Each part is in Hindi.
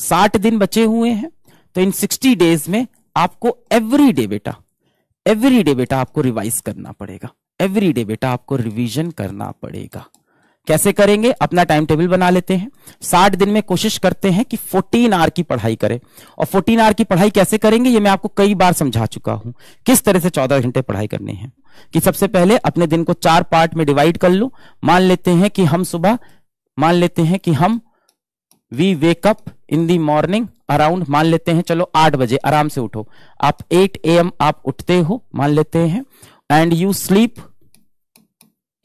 साठ दिन बचे हुए हैं तो इन सिक्सटी डेज में आपको एवरी डे बेटा एवरी डे बेटा आपको रिवाइज करना पड़ेगा एवरी डे बेटा आपको रिवीजन करना पड़ेगा कैसे करेंगे अपना टाइम टेबल बना लेते हैं साठ दिन में कोशिश करते हैं कि फोर्टीन आर की पढ़ाई करें और फोर्टीन आर की पढ़ाई कैसे करेंगे ये मैं आपको कई बार समझा चुका हूं किस तरह से चौदह घंटे पढ़ाई करने हैं कि सबसे पहले अपने दिन को चार पार्ट में डिवाइड कर लो मान लेते हैं कि हम सुबह मान लेते हैं कि हम we wake up in the morning around मान लेते हैं चलो आठ बजे आराम से उठो आप एट ए एम आप उठते हो मान लेते हैं and you sleep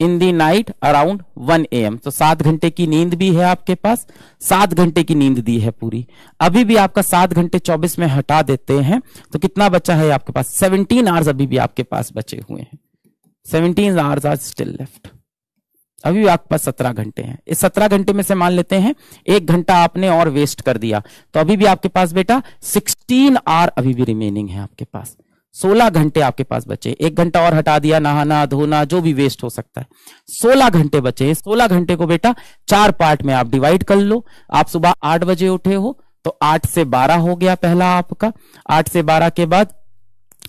in the night around one A M तो सात घंटे की नींद भी है आपके पास सात घंटे की नींद दी है पूरी अभी भी आपका सात घंटे चौबीस में हटा देते हैं तो कितना बचा है आपके पास सेवनटीन आवर्स अभी भी आपके पास बचे हुए हैं seventeen hours are still left अभी आपके पास सत्रह घंटे हैं इस सत्रह घंटे में से मान लेते हैं एक घंटा आपने और वेस्ट कर दिया तो अभी भी आपके पास बेटा सिक्सटीन आर अभी भी रिमेनिंग है आपके पास सोलह घंटे आपके पास बचे एक घंटा और हटा दिया नहाना धोना जो भी वेस्ट हो सकता है सोलह घंटे बचे सोलह घंटे को बेटा चार पार्ट में आप डिवाइड कर लो आप सुबह आठ बजे उठे हो तो आठ से बारह हो गया पहला आपका आठ से बारह के बाद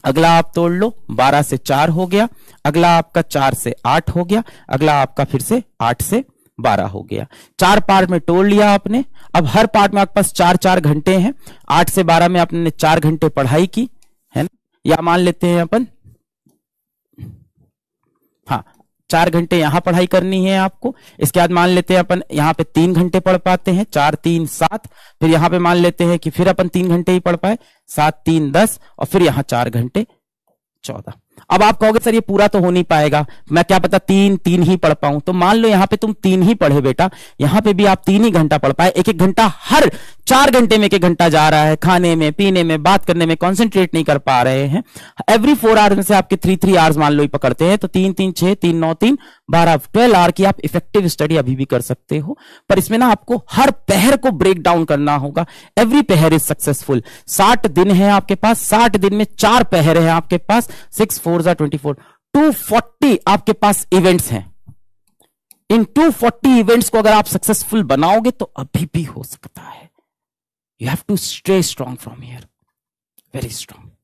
अगला आप तोड़ लो बारह से चार हो गया अगला आपका चार से आठ हो गया अगला आपका फिर से आठ से बारह हो गया चार पार्ट में तोड़ लिया आपने अब हर पार्ट में आपके पास चार चार घंटे हैं आठ से बारह में आपने चार घंटे पढ़ाई की है ना या मान लेते हैं अपन चार घंटे यहाँ पढ़ाई करनी है आपको इसके बाद मान लेते हैं अपन यहाँ पे तीन घंटे पढ़ पाते हैं चार तीन सात फिर यहाँ पे मान लेते हैं कि फिर अपन तीन घंटे ही पढ़ पाए सात तीन दस और फिर यहाँ चार घंटे चौदह अब आप कहोगे सर ये पूरा तो हो नहीं पाएगा मैं क्या पता तीन तीन ही पढ़ पाऊं तो मान लो यहाँ पे तुम तीन ही पढ़े बेटा यहाँ पे भी आप तीन ही घंटा पढ़ पाए एक एक घंटा हर चार घंटे में एक एक घंटा जा रहा है खाने में पीने में बात करने में कॉन्सेंट्रेट नहीं कर पा रहे हैं एवरी फोर आवर्स में से आपके थ्री थ्री आवर्स मान लो ही पकड़ते हैं तो तीन तीन छह तीन नौ तीन बारह ट्वेल्व आवर की आप इफेक्टिव स्टडी अभी भी कर सकते हो पर इसमें ना आपको हर पहर को ब्रेक डाउन करना होगा एवरी पहर इज सक्सेसफुल साठ दिन है आपके पास साठ दिन में चार पहर है आपके पास six 240 twenty four two forty आपके पास इवेंट्स हैं इन टू फोर्टी इवेंट्स को अगर आप सक्सेसफुल बनाओगे तो अभी भी हो सकता है you have to stay strong from here very strong